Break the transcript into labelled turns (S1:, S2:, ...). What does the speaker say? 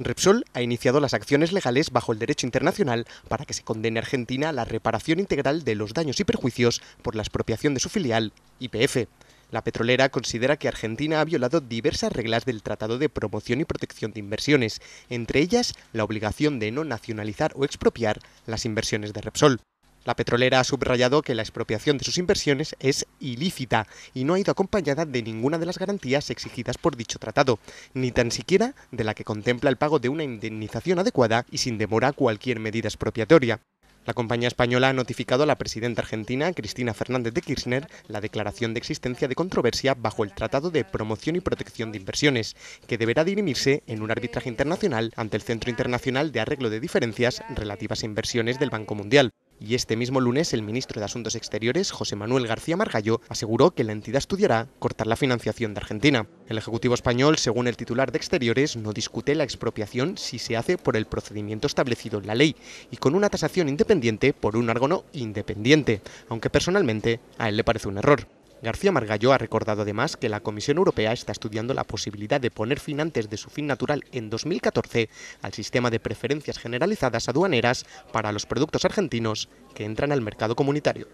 S1: Repsol ha iniciado las acciones legales bajo el derecho internacional para que se condene a Argentina a la reparación integral de los daños y perjuicios por la expropiación de su filial, IPF. La petrolera considera que Argentina ha violado diversas reglas del Tratado de Promoción y Protección de Inversiones, entre ellas la obligación de no nacionalizar o expropiar las inversiones de Repsol. La petrolera ha subrayado que la expropiación de sus inversiones es ilícita y no ha ido acompañada de ninguna de las garantías exigidas por dicho tratado, ni tan siquiera de la que contempla el pago de una indemnización adecuada y sin demora cualquier medida expropiatoria. La compañía española ha notificado a la presidenta argentina, Cristina Fernández de Kirchner, la declaración de existencia de controversia bajo el Tratado de Promoción y Protección de Inversiones, que deberá dirimirse en un arbitraje internacional ante el Centro Internacional de Arreglo de Diferencias relativas a inversiones del Banco Mundial. Y este mismo lunes, el ministro de Asuntos Exteriores, José Manuel García Margallo, aseguró que la entidad estudiará cortar la financiación de Argentina. El Ejecutivo español, según el titular de Exteriores, no discute la expropiación si se hace por el procedimiento establecido en la ley y con una tasación independiente por un órgano independiente, aunque personalmente a él le parece un error. García Margallo ha recordado además que la Comisión Europea está estudiando la posibilidad de poner fin antes de su fin natural en 2014 al sistema de preferencias generalizadas aduaneras para los productos argentinos que entran al mercado comunitario.